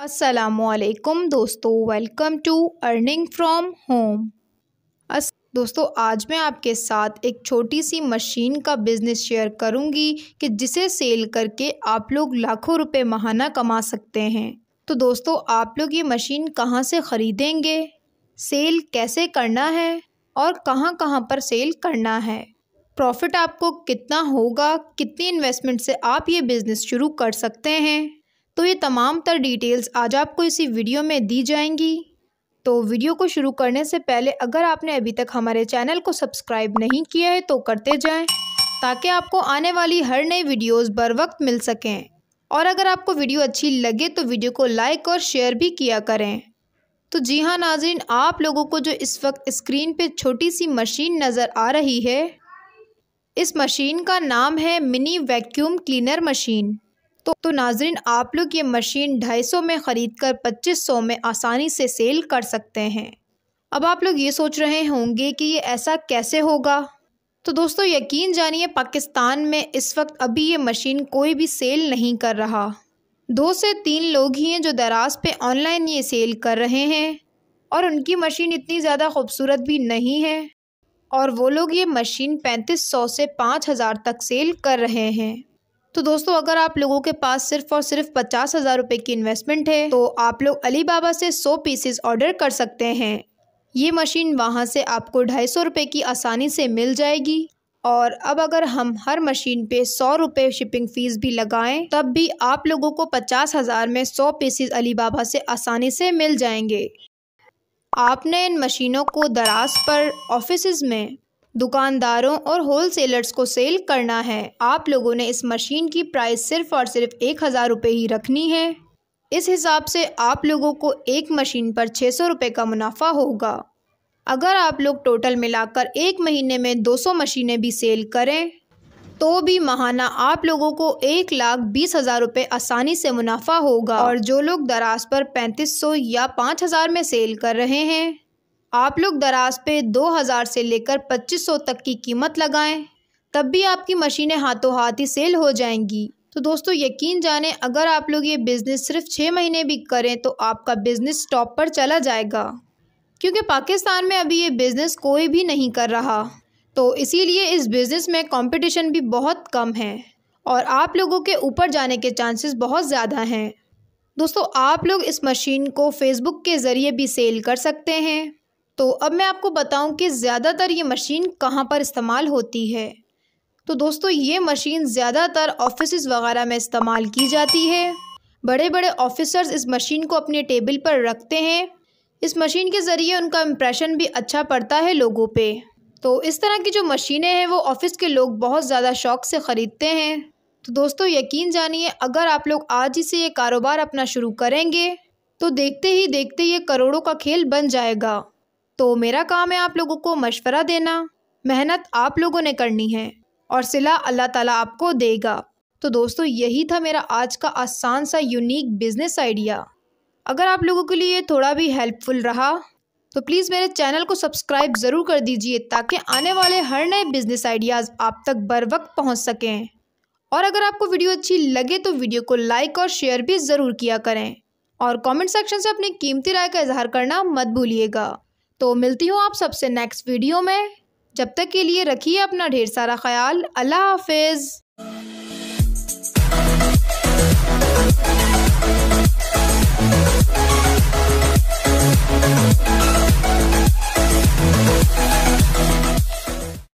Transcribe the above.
असलकुम दोस्तों welcome to earning from home us दोस्तों आज मैं आपके साथ एक छोटी सी मशीन का बिज़नेस शेयर करूंगी कि जिसे सेल करके आप लोग लाखों रुपए माहाना कमा सकते हैं तो दोस्तों आप लोग ये मशीन कहाँ से ख़रीदेंगे सेल कैसे करना है और कहाँ कहाँ पर सेल करना है प्रॉफिट आपको कितना होगा कितनी इन्वेस्टमेंट से आप ये बिज़नेस शुरू कर सकते हैं तो ये तमाम तर डिटेल्स आज आपको इसी वीडियो में दी जाएंगी तो वीडियो को शुरू करने से पहले अगर आपने अभी तक हमारे चैनल को सब्सक्राइब नहीं किया है तो करते जाएं ताकि आपको आने वाली हर नई वीडियोस बर वक्त मिल सकें और अगर आपको वीडियो अच्छी लगे तो वीडियो को लाइक और शेयर भी किया करें तो जी हाँ नाजरीन आप लोगों को जो इस वक्त स्क्रीन पर छोटी सी मशीन नज़र आ रही है इस मशीन का नाम है मिनी वैक्यूम क्लीनर मशीन तो तो नाजरीन आप लोग ये मशीन ढाई सौ में ख़रीद कर पच्चीस सौ में आसानी से सेल कर सकते हैं अब आप लोग ये सोच रहे होंगे कि ये ऐसा कैसे होगा तो दोस्तों यकीन जानिए पाकिस्तान में इस वक्त अभी ये मशीन कोई भी सेल नहीं कर रहा दो से तीन लोग ही हैं जो दराज पे ऑनलाइन ये सेल कर रहे हैं और उनकी मशीन इतनी ज़्यादा खूबसूरत भी नहीं है और वो लोग ये मशीन पैंतीस सौ से पाँच हज़ार तक सेल कर रहे हैं तो दोस्तों अगर आप लोगों के पास सिर्फ और सिर्फ पचास हज़ार रुपये की इन्वेस्टमेंट है तो आप लोग अली बाबा से सौ पीसेस ऑर्डर कर सकते हैं ये मशीन वहाँ से आपको ढाई सौ रुपये की आसानी से मिल जाएगी और अब अगर हम हर मशीन पे सौ रुपये शिपिंग फ़ीस भी लगाएं तब भी आप लोगों को पचास हज़ार में सौ पीसेस अली बाबा से आसानी से मिल जाएंगे आपने इन मशीनों को दराज पर ऑफिस में दुकानदारों और होलसेलर्स को सेल करना है आप लोगों ने इस मशीन की प्राइस सिर्फ़ और सिर्फ एक हज़ार रुपये ही रखनी है इस हिसाब से आप लोगों को एक मशीन पर छः सौ रुपये का मुनाफा होगा अगर आप लोग टोटल मिलाकर एक महीने में दो सौ मशीनें भी सेल करें तो भी महाना आप लोगों को एक लाख बीस हज़ार रुपये आसानी से मुनाफा होगा और जो लोग दराज पर पैंतीस सौ या पाँच हज़ार में सेल कर रहे हैं आप लोग दराज पे 2000 से लेकर 2500 तक की कीमत लगाएं तब भी आपकी मशीनें हाथों हाथ ही सेल हो जाएंगी तो दोस्तों यकीन जाने अगर आप लोग ये बिज़नेस सिर्फ छः महीने भी करें तो आपका बिज़नेस टॉप पर चला जाएगा क्योंकि पाकिस्तान में अभी ये बिज़नेस कोई भी नहीं कर रहा तो इसीलिए इस बिज़नेस में कंपटीशन भी बहुत कम है और आप लोगों के ऊपर जाने के चांसेस बहुत ज़्यादा हैं दोस्तों आप लोग इस मशीन को फेसबुक के ज़रिए भी सेल कर सकते हैं तो अब मैं आपको बताऊं कि ज़्यादातर ये मशीन कहाँ पर इस्तेमाल होती है तो दोस्तों ये मशीन ज़्यादातर ऑफिस वगैरह में इस्तेमाल की जाती है बड़े बड़े ऑफिसर्स इस मशीन को अपने टेबल पर रखते हैं इस मशीन के ज़रिए उनका इम्प्रेशन भी अच्छा पड़ता है लोगों पे तो इस तरह की जो मशीनें हैं वो ऑफ़िस के लोग बहुत ज़्यादा शौक से ख़रीदते हैं तो दोस्तों यकीन जानिए अगर आप लोग आज ही से ये कारोबार अपना शुरू करेंगे तो देखते ही देखते ये करोड़ों का खेल बन जाएगा तो मेरा काम है आप लोगों को मशवरा देना मेहनत आप लोगों ने करनी है और सिला अल्लाह ताला आपको देगा तो दोस्तों यही था मेरा आज का आसान सा यूनिक बिज़नेस आइडिया अगर आप लोगों के लिए थोड़ा भी हेल्पफुल रहा तो प्लीज़ मेरे चैनल को सब्सक्राइब ज़रूर कर दीजिए ताकि आने वाले हर नए बिज़नेस आइडियाज़ आप तक बर वक्त पहुँच सकें और अगर आपको वीडियो अच्छी लगे तो वीडियो को लाइक और शेयर भी ज़रूर किया करें और कमेंट सेक्शन से अपनी कीमती राय का इजहार करना मत भूलिएगा तो मिलती हूँ आप सबसे नेक्स्ट वीडियो में जब तक के लिए रखिए अपना ढेर सारा ख्याल अल्लाह हाफिज़